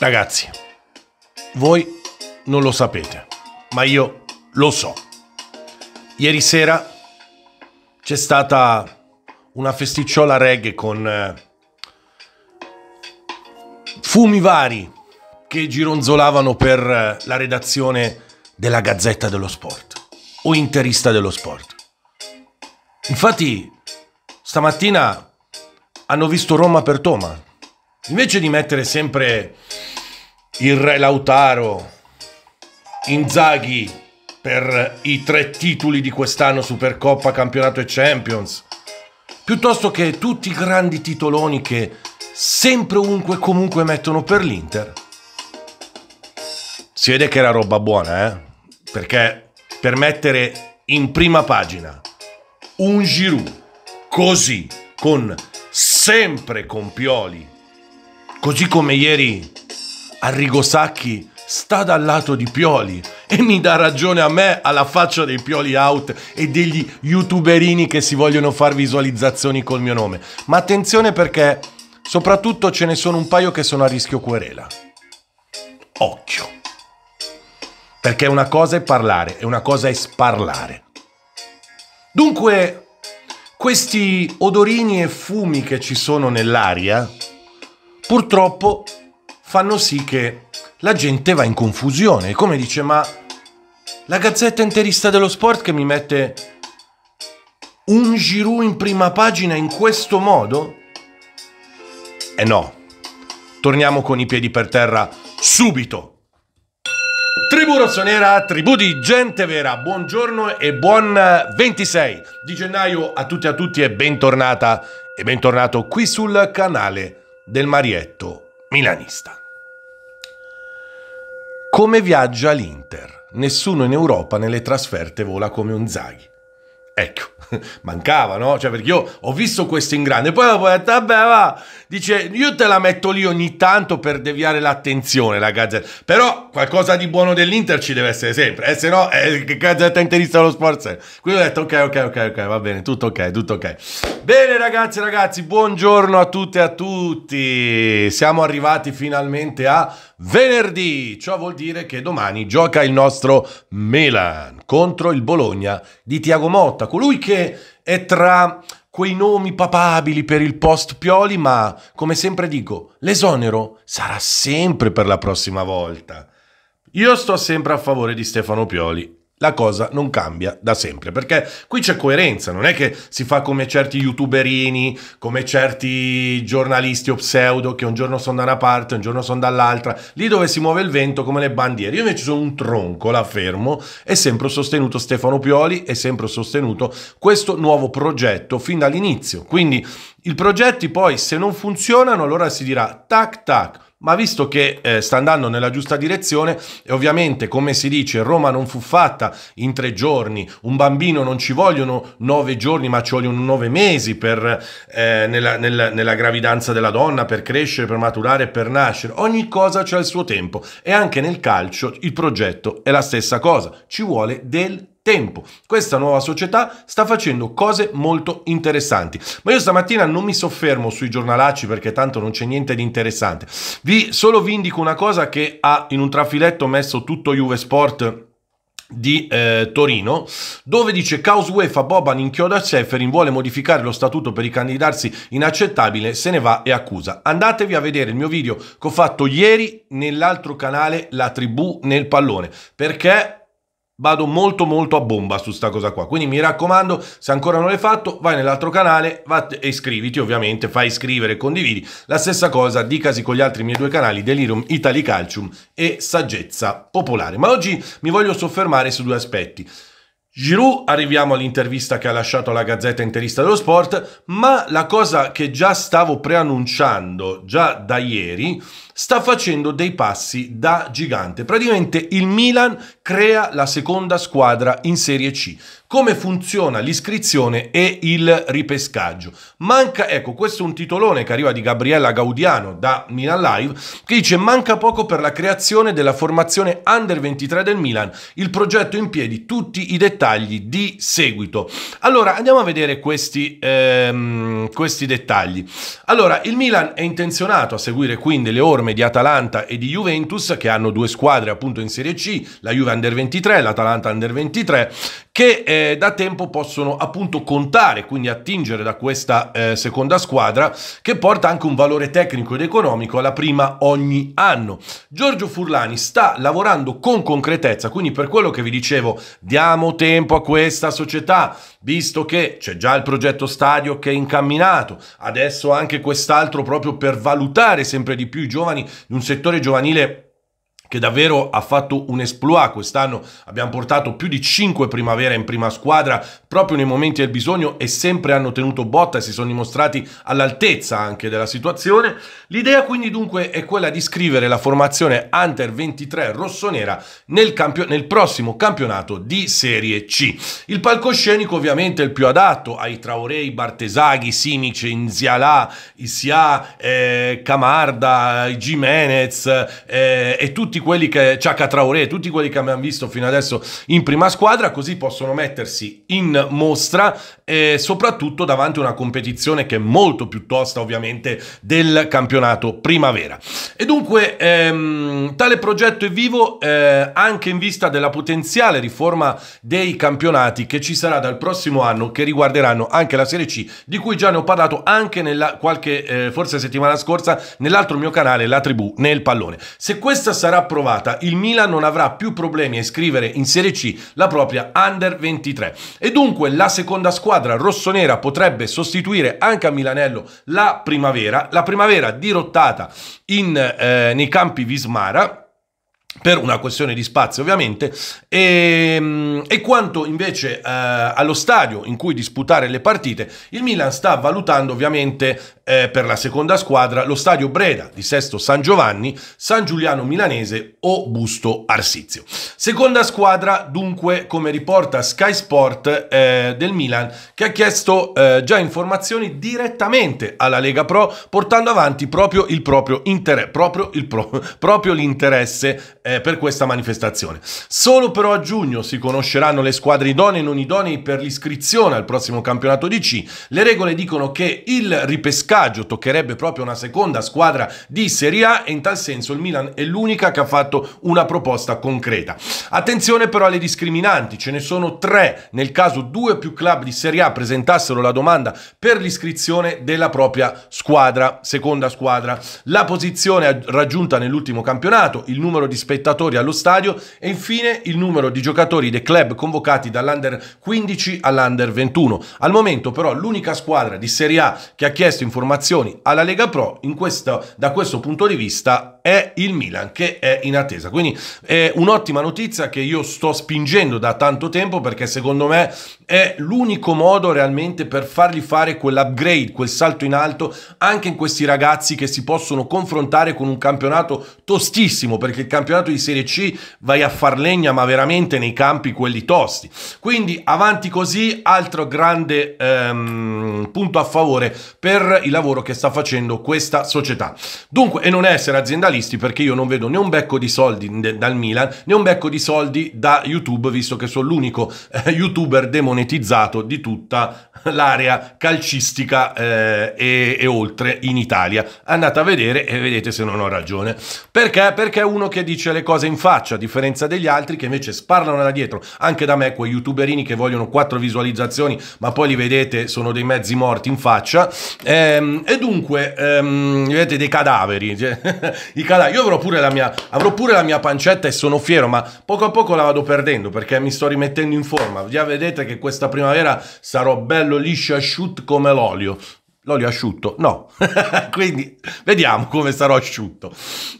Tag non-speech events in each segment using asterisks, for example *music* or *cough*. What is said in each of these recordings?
Ragazzi, voi non lo sapete, ma io lo so. Ieri sera c'è stata una festicciola reggae con eh, fumi vari che gironzolavano per eh, la redazione della Gazzetta dello Sport o interista dello sport. Infatti, stamattina hanno visto Roma per Toma, Invece di mettere sempre il re Lautaro, in zaghi per i tre titoli di quest'anno, Supercoppa, Campionato e Champions, piuttosto che tutti i grandi titoloni che sempre ovunque e comunque mettono per l'Inter. Si vede che era roba buona, eh? Perché per mettere in prima pagina un Giroud così con sempre con Pioli Così come ieri Arrigo Sacchi sta dal lato di Pioli e mi dà ragione a me alla faccia dei Pioli out e degli youtuberini che si vogliono fare visualizzazioni col mio nome. Ma attenzione perché soprattutto ce ne sono un paio che sono a rischio querela. Occhio. Perché una cosa è parlare e una cosa è sparlare. Dunque, questi odorini e fumi che ci sono nell'aria purtroppo fanno sì che la gente va in confusione. Come dice, ma la gazzetta interista dello sport che mi mette un Giroud in prima pagina in questo modo? Eh no, torniamo con i piedi per terra subito. Tribù rossonera, tribù di gente vera, buongiorno e buon 26 di gennaio a tutti e a tutti e bentornata e bentornato qui sul canale del Marietto milanista. Come viaggia l'Inter? Nessuno in Europa nelle trasferte vola come un Zaghi. Ecco, *laughs* mancava, no? Cioè, perché io ho visto questo in grande, poi dopo ho detto, vabbè, va, dice, io te la metto lì ogni tanto per deviare l'attenzione, la Gazzetta. Però qualcosa di buono dell'Inter ci deve essere sempre, eh, se no eh, è Gazzetta Interista dello Sport. Quindi ho detto, ok, ok, ok, ok, va bene, tutto ok, tutto ok. Bene, ragazzi, ragazzi, buongiorno a tutte e a tutti. Siamo arrivati finalmente a venerdì. Ciò vuol dire che domani gioca il nostro Milan contro il Bologna di Tiago Motta, colui che è tra quei nomi papabili per il post Pioli, ma come sempre dico, l'esonero sarà sempre per la prossima volta. Io sto sempre a favore di Stefano Pioli la cosa non cambia da sempre, perché qui c'è coerenza, non è che si fa come certi youtuberini, come certi giornalisti o pseudo che un giorno sono da una parte, un giorno sono dall'altra, lì dove si muove il vento come le bandiere. Io invece sono un tronco, la fermo, e sempre ho sostenuto Stefano Pioli e sempre ho sostenuto questo nuovo progetto fin dall'inizio. Quindi i progetti poi se non funzionano allora si dirà tac tac ma visto che eh, sta andando nella giusta direzione e ovviamente come si dice Roma non fu fatta in tre giorni, un bambino non ci vogliono nove giorni ma ci vogliono nove mesi per, eh, nella, nella, nella, gravidanza della donna per crescere, per maturare, per nascere, ogni cosa c'è il suo tempo e anche nel calcio il progetto è la stessa cosa, ci vuole del tempo tempo. Questa nuova società sta facendo cose molto interessanti. Ma io stamattina non mi soffermo sui giornalacci perché tanto non c'è niente di interessante. Vi solo vi indico una cosa che ha in un trafiletto messo tutto Juve Sport di eh, Torino, dove dice Caus UEFA Boban inchioda Seferin, vuole modificare lo statuto per ricandidarsi inaccettabile, se ne va e accusa. Andatevi a vedere il mio video che ho fatto ieri nell'altro canale La Tribù nel Pallone, perché vado molto molto a bomba su sta cosa qua. Quindi mi raccomando, se ancora non l'hai fatto, vai nell'altro canale e iscriviti ovviamente, fai iscrivere e condividi. La stessa cosa dicasi con gli altri miei due canali, Delirium Italy Calcium e Saggezza Popolare. Ma oggi mi voglio soffermare su due aspetti. Giroud, arriviamo all'intervista che ha lasciato la Gazzetta Interista dello Sport, ma la cosa che già stavo preannunciando già da ieri, sta facendo dei passi da gigante. Praticamente il Milan crea la seconda squadra in Serie C come funziona l'iscrizione e il ripescaggio. Manca, ecco, questo è un titolone che arriva di Gabriella Gaudiano da Milan Live, che dice manca poco per la creazione della formazione Under 23 del Milan, il progetto in piedi, tutti i dettagli di seguito. Allora, andiamo a vedere questi, ehm, questi dettagli. Allora, il Milan è intenzionato a seguire quindi le orme di Atalanta e di Juventus, che hanno due squadre appunto in Serie C, la Juve Under 23 e l'Atalanta Under 23, che eh, da tempo possono appunto contare, quindi attingere da questa eh, seconda squadra che porta anche un valore tecnico ed economico alla prima ogni anno. Giorgio Furlani sta lavorando con concretezza, quindi per quello che vi dicevo, diamo tempo a questa società, visto che c'è già il progetto stadio che è incamminato, adesso anche quest'altro proprio per valutare sempre di più i giovani di un settore giovanile che davvero ha fatto un esploit quest'anno. Abbiamo portato più di 5 primavera in prima squadra proprio nei momenti del bisogno e sempre hanno tenuto botta e si sono dimostrati all'altezza anche della situazione. L'idea quindi dunque è quella di scrivere la formazione Hunter 23 rossonera nel, nel prossimo campionato di Serie C. Il palcoscenico ovviamente è il più adatto ai Traorei, Bartesaghi, Simice, Inzialà, Isia, eh, Camarda, Jimenez eh, e tutti quelli che Ciaca Traoré, tutti quelli che abbiamo visto fino adesso in prima squadra, così possono mettersi in mostra eh, soprattutto davanti a una competizione che è molto più tosta ovviamente del campionato primavera. E dunque ehm, tale progetto è vivo eh, anche in vista della potenziale riforma dei campionati che ci sarà dal prossimo anno che riguarderanno anche la Serie C di cui già ne ho parlato anche nella qualche eh, forse settimana scorsa nell'altro mio canale La Tribù nel pallone. Se questa sarà approvata il Milan non avrà più problemi a iscrivere in Serie C la propria Under 23 e dunque la seconda squadra squadra rossonera potrebbe sostituire anche a Milanello la primavera, la primavera dirottata in, eh, nei campi Vismara per una questione di spazio ovviamente, e, ehm, e quanto invece eh, allo stadio in cui disputare le partite, il Milan sta valutando ovviamente eh, per la seconda squadra lo stadio Breda di Sesto San Giovanni, San Giuliano Milanese o Busto Arsizio. Seconda squadra dunque come riporta Sky Sport eh, del Milan che ha chiesto eh, già informazioni direttamente alla Lega Pro portando avanti proprio il proprio, inter- proprio, il pro- *laughs* proprio l'interesse eh, per questa manifestazione. Solo però a giugno si conosceranno le squadre idonee e non idonee per l'iscrizione al prossimo campionato di C. Le regole dicono che il ripescato vantaggio, toccherebbe proprio una seconda squadra di Serie A e in tal senso il Milan è l'unica che ha fatto una proposta concreta. Attenzione però alle discriminanti, ce ne sono tre nel caso due o più club di Serie A presentassero la domanda per l'iscrizione della propria squadra, seconda squadra, la posizione raggiunta nell'ultimo campionato, il numero di spettatori allo stadio e infine il numero di giocatori dei club convocati dall'Under 15 all'Under 21. Al momento però l'unica squadra di Serie A che ha chiesto informazioni formazioni alla Lega Pro questo, da questo punto di vista è il Milan che è in attesa. Quindi è un'ottima notizia che io sto spingendo da tanto tempo perché secondo me è l'unico modo realmente per fargli fare quell'upgrade, quel salto in alto anche in questi ragazzi che si possono confrontare con un campionato tostissimo perché il campionato di Serie C vai a far legna ma veramente nei campi quelli tosti. Quindi avanti così, altro grande ehm, punto a favore per il lavoro che sta facendo questa società. Dunque, e non essere aziendale giornalisti perché io non vedo né un becco di soldi dal Milan né un becco di soldi da YouTube visto che sono l'unico eh, youtuber demonetizzato di tutta l'area calcistica eh, e, e, oltre in Italia. Andate a vedere e vedete se non ho ragione. Perché? Perché è uno che dice le cose in faccia a differenza degli altri che invece sparlano da dietro. Anche da me quei youtuberini che vogliono quattro visualizzazioni ma poi li vedete sono dei mezzi morti in faccia. Ehm, e dunque, ehm, vedete dei cadaveri. Cioè, di calare. Io avrò pure, la mia, avrò pure la mia pancetta e sono fiero, ma poco a poco la vado perdendo perché mi sto rimettendo in forma. Già vedete che questa primavera sarò bello liscio asciutto come l'olio. L'olio asciutto? No. *laughs* Quindi vediamo come sarò asciutto.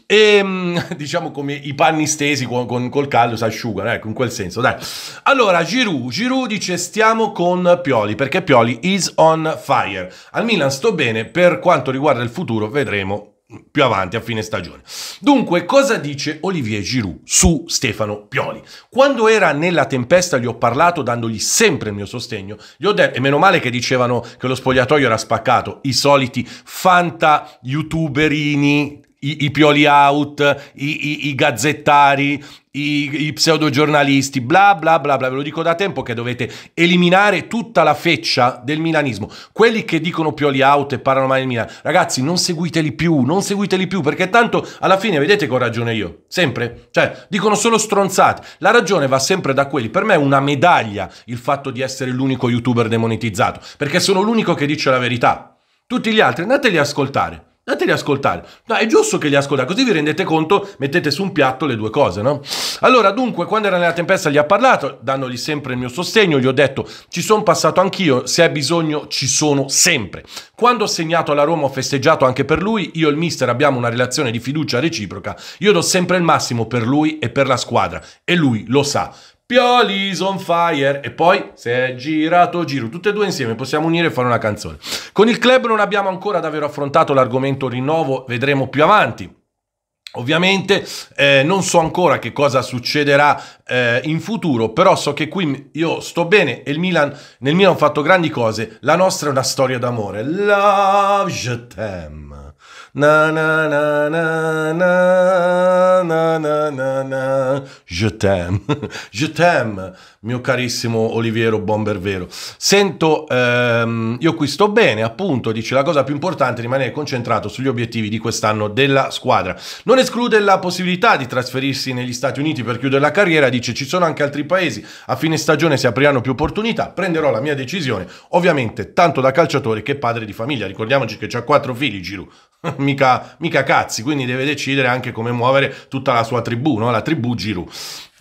E ehm, diciamo come i panni stesi con, con col caldo si asciugano, ecco, in quel senso, dai. Allora, Giroud, Giroud dice stiamo con Pioli, perché Pioli is on fire. Al Milan sto bene, per quanto riguarda il futuro vedremo più avanti a fine stagione. Dunque, cosa dice Olivier Giroud su Stefano Pioli? Quando era nella tempesta gli ho parlato dandogli sempre il mio sostegno, gli ho detto, e meno male che dicevano che lo spogliatoio era spaccato, i soliti fanta youtuberini i, i pioli out, i, i, i gazzettari, i, i pseudogiornalisti, bla bla bla bla, ve lo dico da tempo che dovete eliminare tutta la feccia del milanismo. Quelli che dicono pioli out e parlano male di Milan, ragazzi, non seguiteli più, non seguiteli più, perché tanto alla fine vedete che ho ragione io, sempre. Cioè, dicono solo stronzate. La ragione va sempre da quelli. Per me è una medaglia il fatto di essere l'unico youtuber demonetizzato, perché sono l'unico che dice la verità. Tutti gli altri andateli a ascoltare. Andateli a ascoltare. No, è giusto che li ascoltate, così vi rendete conto, mettete su un piatto le due cose, no? Allora, dunque, quando era nella tempesta gli ha parlato, dandogli sempre il mio sostegno, gli ho detto, ci sono passato anch'io, se hai bisogno ci sono sempre. Quando ho segnato alla Roma ho festeggiato anche per lui, io e il mister abbiamo una relazione di fiducia reciproca, io do sempre il massimo per lui e per la squadra, e lui lo sa. Pioli's on fire. E poi se è girato, giro. Tutte e due insieme possiamo unire e fare una canzone. Con il club non abbiamo ancora davvero affrontato l'argomento rinnovo, vedremo più avanti. Ovviamente eh, non so ancora che cosa succederà eh, in futuro, però so che qui io sto bene e il Milan, nel Milan ho fatto grandi cose. La nostra è una storia d'amore. Love je t'aime na na na na na na na na na Je t'aime, *laughs* je t'aime, mio carissimo Oliviero Bomber Vero Sento, ehm, io qui sto bene, appunto, dice la cosa più importante è rimanere concentrato sugli obiettivi di quest'anno della squadra. Non esclude la possibilità di trasferirsi negli Stati Uniti per chiudere la carriera, dice ci sono anche altri paesi, a fine stagione si apriranno più opportunità, prenderò la mia decisione, ovviamente tanto da calciatore che padre di famiglia, ricordiamoci che c'ha quattro figli Giroud, *laughs* mica, mica, cazzi, quindi deve decidere anche come muovere tutta la sua tribù, no? la tribù Giroud.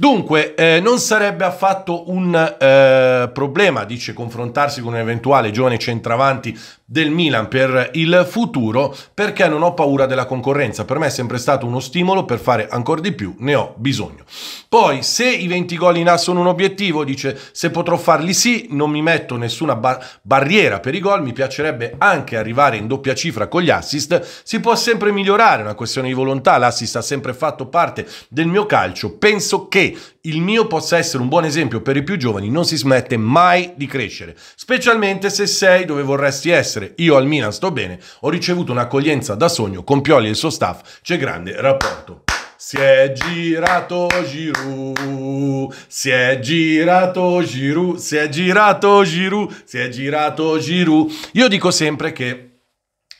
Dunque, eh, non sarebbe affatto un eh, problema, dice, confrontarsi con un eventuale giovane centravanti del Milan per il futuro, perché non ho paura della concorrenza. Per me è sempre stato uno stimolo per fare ancora di più, ne ho bisogno. Poi, se i 20 gol in A sono un obiettivo, dice, se potrò farli sì, non mi metto nessuna bar barriera per i gol, mi piacerebbe anche arrivare in doppia cifra con gli assist, si può sempre migliorare, è una questione di volontà, l'assist ha sempre fatto parte del mio calcio. Penso che il mio possa essere un buon esempio per i più giovani, non si smette mai di crescere, specialmente se sei dove vorresti essere. Io al Milan sto bene, ho ricevuto un'accoglienza da sogno, con Pioli e il suo staff c'è grande rapporto. Si è girato Giroud, si è girato Giroud, si è girato Giroud, si è girato Giroud. Io dico sempre che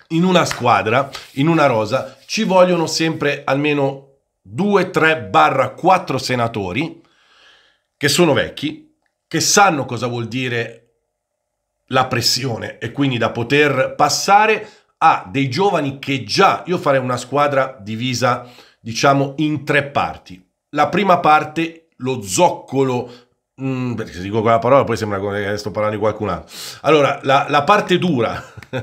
in una squadra, in una rosa, ci vogliono sempre almeno 2, 3, barra 4 senatori che sono vecchi, che sanno cosa vuol dire la pressione e quindi da poter passare a dei giovani che già io farei una squadra divisa diciamo in tre parti. La prima parte, lo zoccolo Mm, perché se dico quella parola poi sembra che sto parlando di qualcun altro. Allora, la, la parte dura *laughs*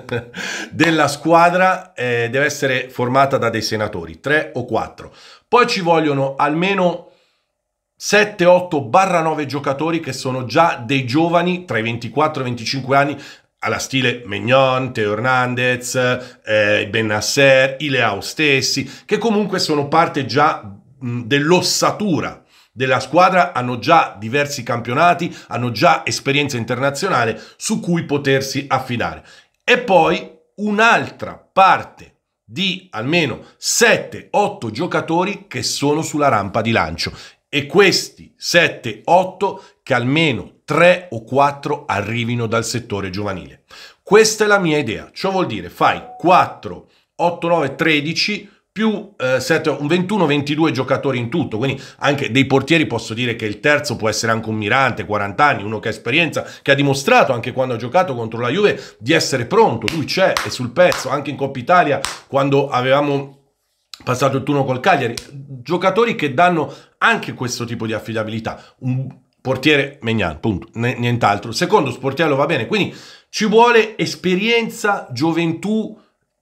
della squadra eh, deve essere formata da dei senatori, tre o quattro. Poi ci vogliono almeno 7, 8, barra 9 giocatori che sono già dei giovani tra i 24 e i 25 anni alla stile Mignon, Teo Hernandez, eh, Benasser, Ileao stessi, che comunque sono parte già dell'ossatura della squadra hanno già diversi campionati, hanno già esperienza internazionale su cui potersi affidare. E poi un'altra parte di almeno 7-8 giocatori che sono sulla rampa di lancio e questi 7-8 che almeno 3 o 4 arrivino dal settore giovanile. Questa è la mia idea, ciò vuol dire fai 4, 8, 9, 13 più eh, 7, un 21-22 giocatori in tutto, quindi anche dei portieri posso dire che il terzo può essere anche un Mirante, 40 anni, uno che ha esperienza, che ha dimostrato anche quando ha giocato contro la Juve di essere pronto, lui c'è, è sul pezzo, anche in Coppa Italia quando avevamo passato il turno col Cagliari, giocatori che danno anche questo tipo di affidabilità, un portiere Megnan, punto, nient'altro, secondo sportiello va bene, quindi ci vuole esperienza, gioventù,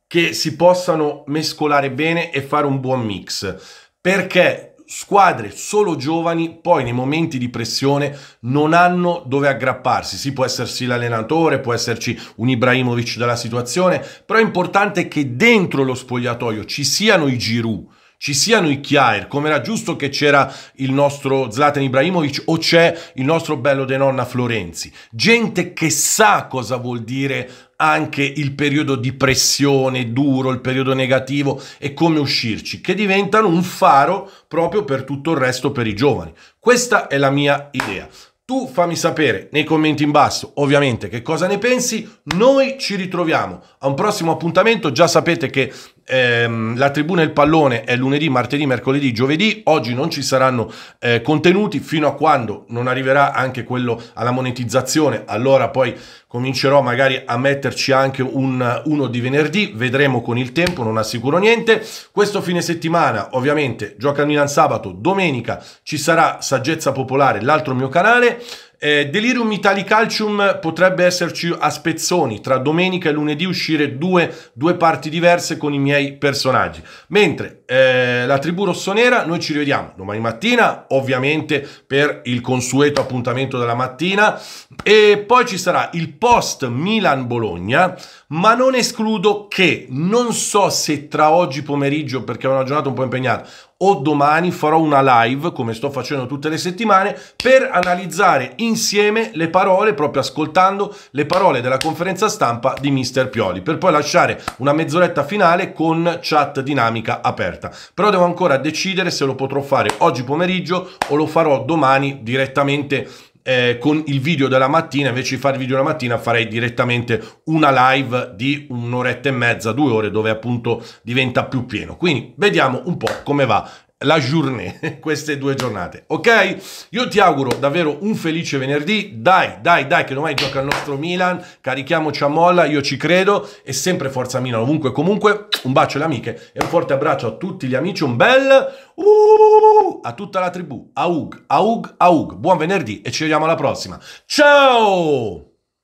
che si possano mescolare bene e fare un buon mix. Perché squadre solo giovani poi nei momenti di pressione non hanno dove aggrapparsi. Sì, può esserci l'allenatore, può esserci un Ibrahimovic dalla situazione, però è importante che dentro lo spogliatoio ci siano i Giroud ci siano i Chiair, come era giusto che c'era il nostro Zlatan Ibrahimovic o c'è il nostro bello De Nonna Florenzi. Gente che sa cosa vuol dire anche il periodo di pressione duro, il periodo negativo e come uscirci, che diventano un faro proprio per tutto il resto per i giovani. Questa è la mia idea. Tu fammi sapere nei commenti in basso, ovviamente, che cosa ne pensi. Noi ci ritroviamo a un prossimo appuntamento. Già sapete che ehm, la tribuna e il pallone è lunedì, martedì, mercoledì, giovedì, oggi non ci saranno eh, contenuti fino a quando non arriverà anche quello alla monetizzazione, allora poi comincerò magari a metterci anche un, uno di venerdì, vedremo con il tempo, non assicuro niente. Questo fine settimana ovviamente gioca Milan sabato, domenica ci sarà Saggezza Popolare, l'altro mio canale. Eh, Delirium Italicalcium potrebbe esserci a spezzoni, tra domenica e lunedì uscire due, due parti diverse con i miei personaggi. Mentre eh, la tribù rossonera, noi ci rivediamo domani mattina, ovviamente per il consueto appuntamento della mattina e poi ci sarà il post Milan-Bologna, ma non escludo che, non so se tra oggi pomeriggio, perché è una giornata un po' impegnata, o domani farò una live, come sto facendo tutte le settimane, per analizzare insieme le parole, proprio ascoltando le parole della conferenza stampa di Mister Pioli, per poi lasciare una mezz'oretta finale con chat dinamica aperta offerta, però devo ancora decidere se lo potrò fare oggi pomeriggio o lo farò domani direttamente eh, con il video della mattina, invece di fare il video della mattina farei direttamente una live di un'oretta e mezza, due ore, dove appunto diventa più pieno. Quindi vediamo un po' come va la journée, *laughs* queste due giornate, ok? Io ti auguro davvero un felice venerdì, dai, dai, dai, che domani gioca il nostro Milan, carichiamoci a molla, io ci credo, e sempre forza Milan, ovunque e comunque, un bacio alle amiche e un forte abbraccio a tutti gli amici, un bel uh, a tutta la tribù, aug, aug, aug, buon venerdì e ci vediamo alla prossima, ciao!